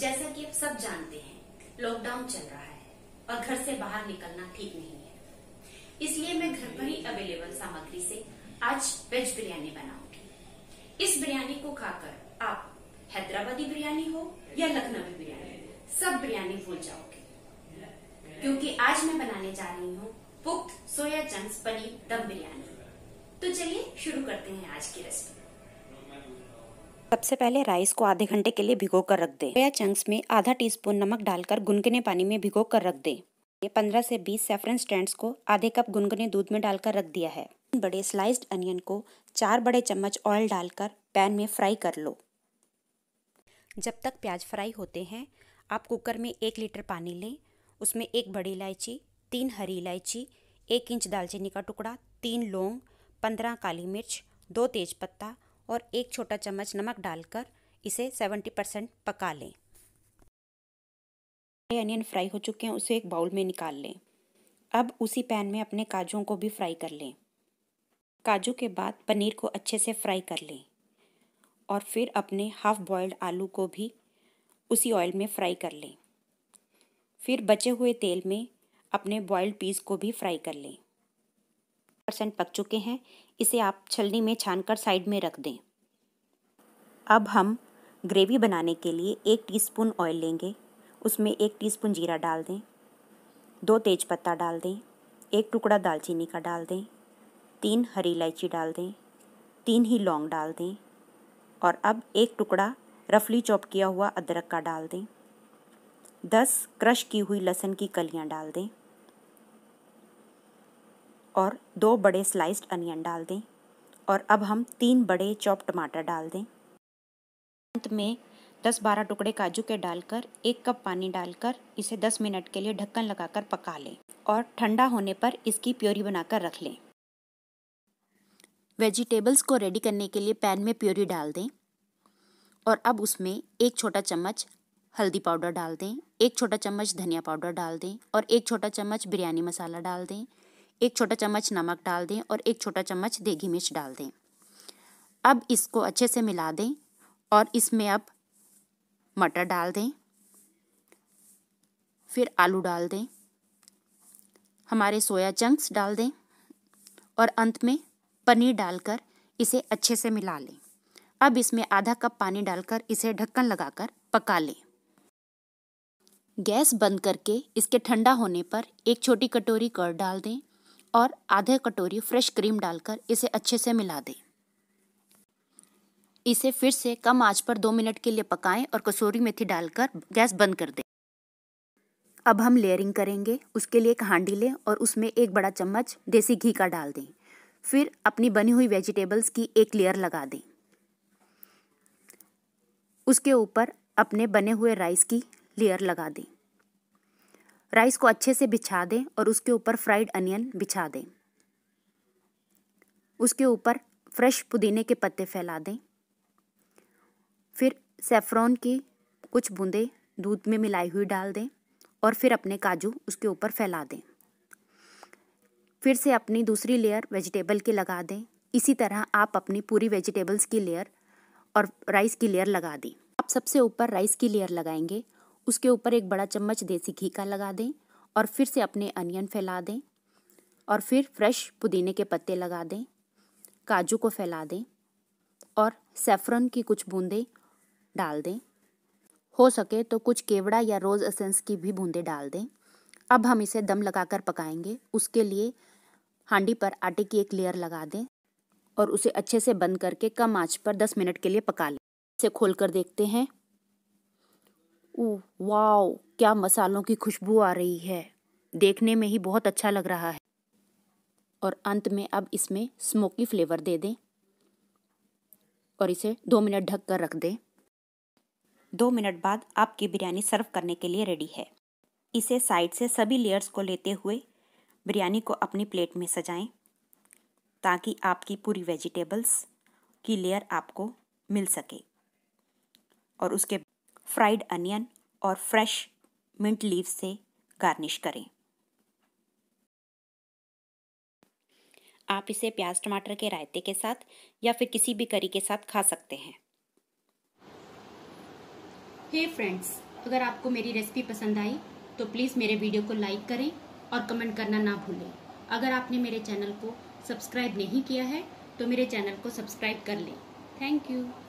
जैसा कि आप सब जानते हैं लॉकडाउन चल रहा है और घर से बाहर निकलना ठीक नहीं है इसलिए मैं घर पर ही अवेलेबल सामग्री से आज वेज बिरयानी बनाऊंगी इस बिरयानी को खाकर आप हैदराबादी बिरयानी हो या लखनवी बिरयानी सब बिरयानी भूल जाओगे क्योंकि आज मैं बनाने जा रही हूँ पुख्त सोया चंक्स पनीर दम बिरयानी तो चलिए शुरू करते हैं आज की रेसिपी सबसे पहले राइस को आधे घंटे के लिए भिगो कर रख दे सोया चंक्स में आधा टीस्पून नमक डालकर गुनगुने पानी में भिगो कर रख दे ये 15 से 20 सेफरन स्टैंड्स को आधे कप गुनगुने दूध में डालकर रख दिया है बड़े स्लाइस्ड अनियन को चार बड़े चम्मच ऑयल डालकर पैन में फ्राई कर लो जब तक प्याज फ्राई होते हैं आप कुकर में एक लीटर पानी लें उसमें एक बड़ी इलायची तीन हरी इलायची एक इंच दालचीनी का टुकड़ा तीन लौंग पंद्रह काली मिर्च दो तेज पत्ता और एक छोटा चम्मच नमक डालकर इसे 70 परसेंट पका लें अनियन फ्राई हो चुके हैं उसे एक बाउल में निकाल लें अब उसी पैन में अपने काजुओं को भी फ्राई कर लें काजू के बाद पनीर को अच्छे से फ्राई कर लें और फिर अपने हाफ बॉयल्ड आलू को भी उसी ऑयल में फ्राई कर लें फिर बचे हुए तेल में अपने बॉयल्ड पीस को भी फ्राई कर लें परसेंट पक चुके हैं इसे आप छलनी में छानकर साइड में रख दें अब हम ग्रेवी बनाने के लिए एक टीस्पून ऑयल लेंगे उसमें एक टीस्पून जीरा डाल दें दो तेज़पत्ता डाल दें एक टुकड़ा दालचीनी का डाल दें तीन हरी इलायची डाल दें तीन ही लौंग डाल दें और अब एक टुकड़ा रफली चॉप किया हुआ अदरक का डाल दें दस क्रश की हुई लहसुन की कलियां डाल दें और दो बड़े स्लाइस्ड अनियन डाल दें और अब हम तीन बड़े चॉप टमाटर डाल दें अंत में 10-12 टुकड़े काजू के डालकर एक कप पानी डालकर इसे 10 मिनट के लिए ढक्कन लगाकर पका लें और ठंडा होने पर इसकी प्योरी बनाकर रख लें वेजिटेबल्स को रेडी करने के लिए पैन में प्योरी डाल दें और अब उसमें एक छोटा चम्मच हल्दी पाउडर डाल दें एक छोटा चम्मच धनिया पाउडर डाल दें और एक छोटा चम्मच बिरयानी मसाला डाल दें एक छोटा चम्मच नमक डाल दें और एक छोटा चम्मच देगी मिर्च डाल दें अब इसको अच्छे से मिला दें और इसमें अब मटर डाल दें फिर आलू डाल दें हमारे सोया चंक्स डाल दें और अंत में पनीर डालकर इसे अच्छे से मिला लें अब इसमें आधा कप पानी डालकर इसे ढक्कन लगाकर पका लें गैस बंद करके इसके ठंडा होने पर एक छोटी कटोरी कर डाल दें और आधे कटोरी फ्रेश क्रीम डालकर इसे अच्छे से मिला दें इसे फिर से कम आंच पर दो मिनट के लिए पकाएं और कसूरी मेथी डालकर गैस बंद कर दें अब हम लेयरिंग करेंगे उसके लिए एक हांडी लें और उसमें एक बड़ा चम्मच देसी घी का डाल दें फिर अपनी बनी हुई वेजिटेबल्स की एक लेयर लगा दें उसके ऊपर अपने बने हुए राइस की लेयर लगा दें राइस को अच्छे से बिछा दें और उसके ऊपर फ्राइड अनियन बिछा दें उसके ऊपर फ्रेश पुदीने के पत्ते फैला दें फिर सेफ्रॉन की कुछ बूंदे दूध में मिलाई हुई डाल दें और फिर अपने काजू उसके ऊपर फैला दें फिर से अपनी दूसरी लेयर वेजिटेबल की लगा दें इसी तरह आप अपनी पूरी वेजिटेबल्स की लेयर और राइस की लेयर लगा दें आप सबसे ऊपर राइस की लेयर लगाएंगे उसके ऊपर एक बड़ा चम्मच देसी घी का लगा दें और फिर से अपने अनियन फैला दें और फिर फ्रेश पुदीने के पत्ते लगा दें काजू को फैला दें और सेफ्रन की कुछ बूंदें डाल दें हो सके तो कुछ केवड़ा या रोज़ असेंस की भी बूंदें डाल दें अब हम इसे दम लगाकर पकाएंगे उसके लिए हांडी पर आटे की एक लेयर लगा दें और उसे अच्छे से बंद करके कम आंच पर 10 मिनट के लिए पका लें इसे खोलकर देखते हैं ओ वाओ क्या मसालों की खुशबू आ रही है देखने में ही बहुत अच्छा लग रहा है और अंत में अब इसमें स्मोकी फ्लेवर दे दें और इसे दो मिनट ढक कर रख दें दो मिनट बाद आपकी बिरयानी सर्व करने के लिए रेडी है इसे साइड से सभी लेयर्स को लेते हुए बिरयानी को अपनी प्लेट में सजाएं ताकि आपकी पूरी वेजिटेबल्स की लेयर आपको मिल सके और उसके फ्राइड अनियन और फ्रेश मिंट लीव से गार्निश करें आप इसे प्याज टमाटर के रायते के साथ या फिर किसी भी करी के साथ खा सकते हैं हे hey फ्रेंड्स अगर आपको मेरी रेसिपी पसंद आई तो प्लीज़ मेरे वीडियो को लाइक करें और कमेंट करना ना भूलें अगर आपने मेरे चैनल को सब्सक्राइब नहीं किया है तो मेरे चैनल को सब्सक्राइब कर लें थैंक यू